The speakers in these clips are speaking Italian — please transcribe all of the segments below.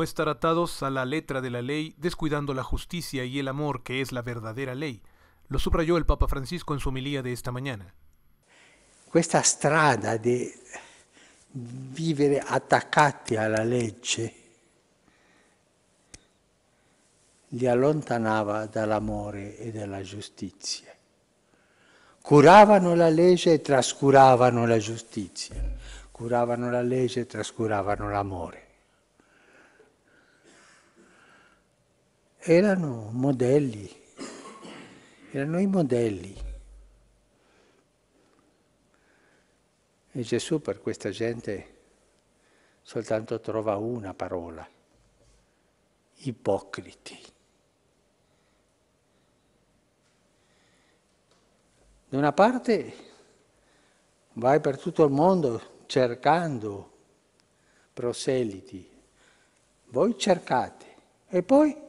no estar atados a la letra de la ley, descuidando la justicia y el amor que es la verdadera ley. Lo subrayó el Papa Francisco en su homilía de esta mañana. Questa strada di vivere attaccati alla legge li allontanava dall'amore e dalla giustizia. Curavano la legge e trascuravano la giustizia, curavano la legge e trascuravano l'amore. erano modelli, erano i modelli. E Gesù per questa gente soltanto trova una parola, ipocriti. Da una parte vai per tutto il mondo cercando proseliti, voi cercate e poi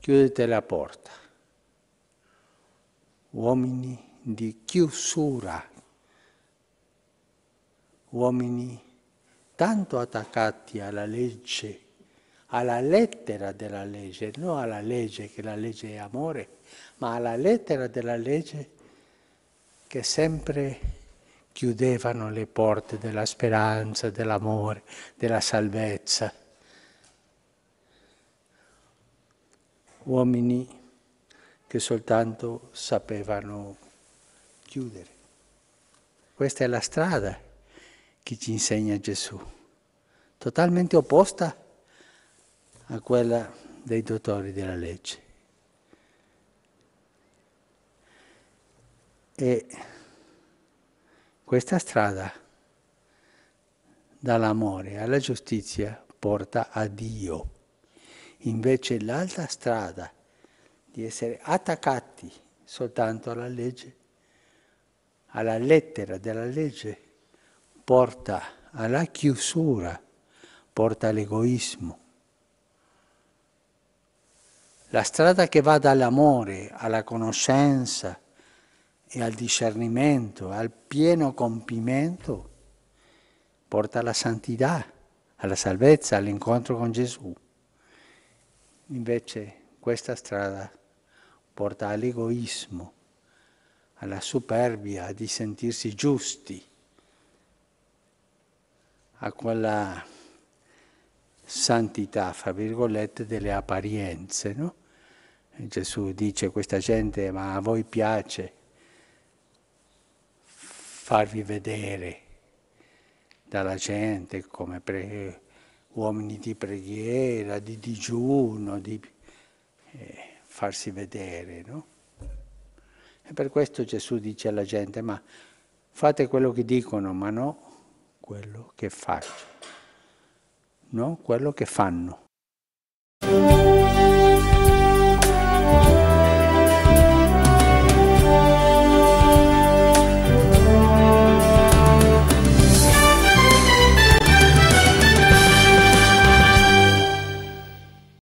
chiudete la porta. Uomini di chiusura, uomini tanto attaccati alla legge, alla lettera della legge, non alla legge che la legge è amore, ma alla lettera della legge che sempre chiudevano le porte della speranza, dell'amore, della salvezza. uomini che soltanto sapevano chiudere. Questa è la strada che ci insegna Gesù, totalmente opposta a quella dei dottori della legge. E questa strada dall'amore alla giustizia porta a Dio. Invece l'altra strada di essere attaccati soltanto alla legge, alla lettera della legge, porta alla chiusura, porta all'egoismo. La strada che va dall'amore alla conoscenza e al discernimento, al pieno compimento, porta alla santità, alla salvezza, all'incontro con Gesù. Invece questa strada porta all'egoismo, alla superbia di sentirsi giusti, a quella santità, fra virgolette, delle apparenze. No? Gesù dice a questa gente, ma a voi piace farvi vedere dalla gente come pre- uomini di preghiera, di digiuno, di eh, farsi vedere, no? E per questo Gesù dice alla gente, ma fate quello che dicono, ma no quello che faccio, no quello che fanno.